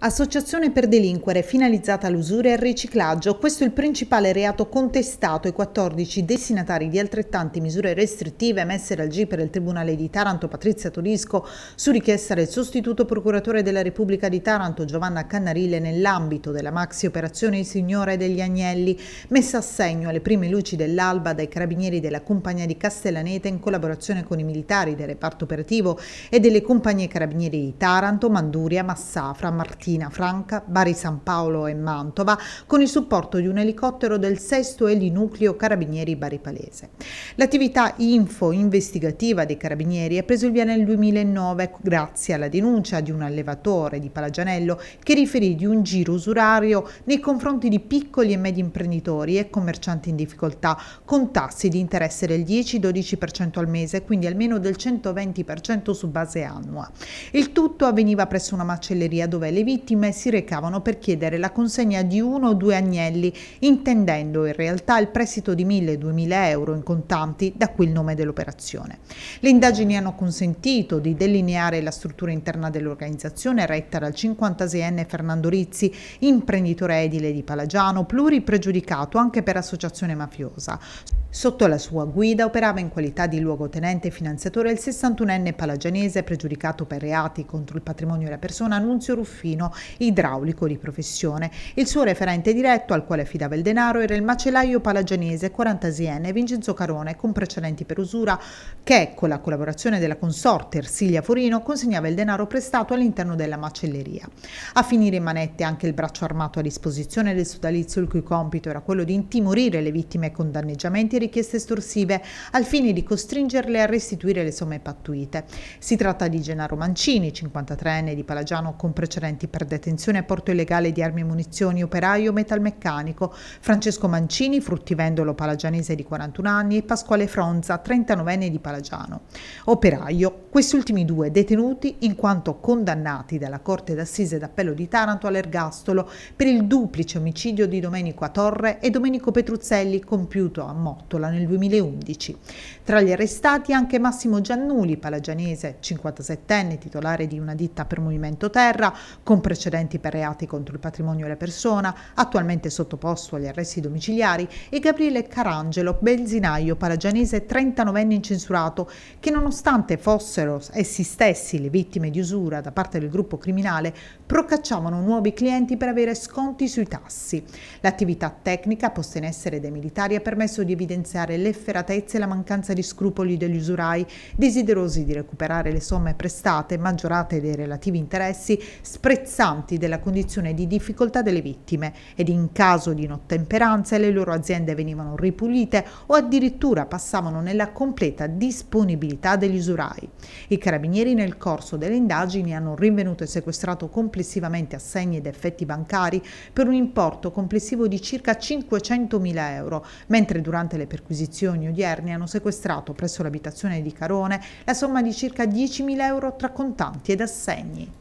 Associazione per delinquere finalizzata all'usura e al riciclaggio, questo è il principale reato contestato ai 14 destinatari di altrettante misure restrittive emesse dal G per il Tribunale di Taranto Patrizia Torisco su richiesta del sostituto procuratore della Repubblica di Taranto Giovanna Cannarile nell'ambito della maxi operazione Signore degli Agnelli messa a segno alle prime luci dell'alba dai carabinieri della compagnia di Castellaneta in collaborazione con i militari del reparto operativo e delle compagnie carabinieri di Taranto, Manduria, Massafra, Martino Cortina Franca, Bari San Paolo e Mantova con il supporto di un elicottero del sesto Elinucleo Carabinieri Bari Palese. L'attività info investigativa dei Carabinieri ha preso il via nel 2009 grazie alla denuncia di un allevatore di Palagianello che riferì di un giro usurario nei confronti di piccoli e medi imprenditori e commercianti in difficoltà con tassi di interesse del 10-12% al mese, quindi almeno del 120% su base annua. Il tutto avveniva presso una macelleria dove le vittime vittime si recavano per chiedere la consegna di uno o due agnelli, intendendo in realtà il prestito di 1.000-2.000 euro in contanti, da cui il nome dell'operazione. Le indagini hanno consentito di delineare la struttura interna dell'organizzazione retta dal 56enne Fernando Rizzi, imprenditore edile di Palagiano, pluripregiudicato anche per associazione mafiosa. Sotto la sua guida operava in qualità di luogotenente finanziatore il 61enne palagianese pregiudicato per reati contro il patrimonio della persona Annunzio Ruffino, idraulico di professione. Il suo referente diretto, al quale affidava il denaro, era il macellaio palagianese 40enne Vincenzo Carone, con precedenti per usura, che, con la collaborazione della consorte Ersilia Forino, consegnava il denaro prestato all'interno della macelleria. A finire in manette anche il braccio armato a disposizione del sodalizio, il cui compito era quello di intimorire le vittime con danneggiamenti richieste estorsive al fine di costringerle a restituire le somme pattuite. Si tratta di Gennaro Mancini, 53enne di Palagiano con precedenti per detenzione e porto illegale di armi e munizioni, operaio metalmeccanico, Francesco Mancini, fruttivendolo palagianese di 41 anni e Pasquale Fronza, 39enne di Palagiano. Operaio, questi ultimi due detenuti in quanto condannati dalla Corte d'Assise d'Appello di Taranto all'ergastolo per il duplice omicidio di Domenico Torre e Domenico Petruzzelli compiuto a Motta Nottola nel 2011. Tra gli arrestati anche Massimo Giannuli, palagianese, 57enne, titolare di una ditta per Movimento Terra, con precedenti per reati contro il patrimonio e la persona, attualmente sottoposto agli arresti domiciliari, e Gabriele Carangelo, benzinaio palagianese, 39enne incensurato, che nonostante fossero essi stessi le vittime di usura da parte del gruppo criminale, procacciavano nuovi clienti per avere sconti sui tassi. L'attività tecnica posta in essere dai militari ha permesso di evidenziare evidenziare l'efferatezza e la mancanza di scrupoli degli usurai, desiderosi di recuperare le somme prestate, maggiorate dei relativi interessi, sprezzanti della condizione di difficoltà delle vittime ed in caso di inottemperanza le loro aziende venivano ripulite o addirittura passavano nella completa disponibilità degli usurai. I carabinieri nel corso delle indagini hanno rinvenuto e sequestrato complessivamente assegni ed effetti bancari per un importo complessivo di circa 500.000 euro, mentre durante le perquisizioni odierne hanno sequestrato presso l'abitazione di Carone la somma di circa 10.000 euro tra contanti ed assegni.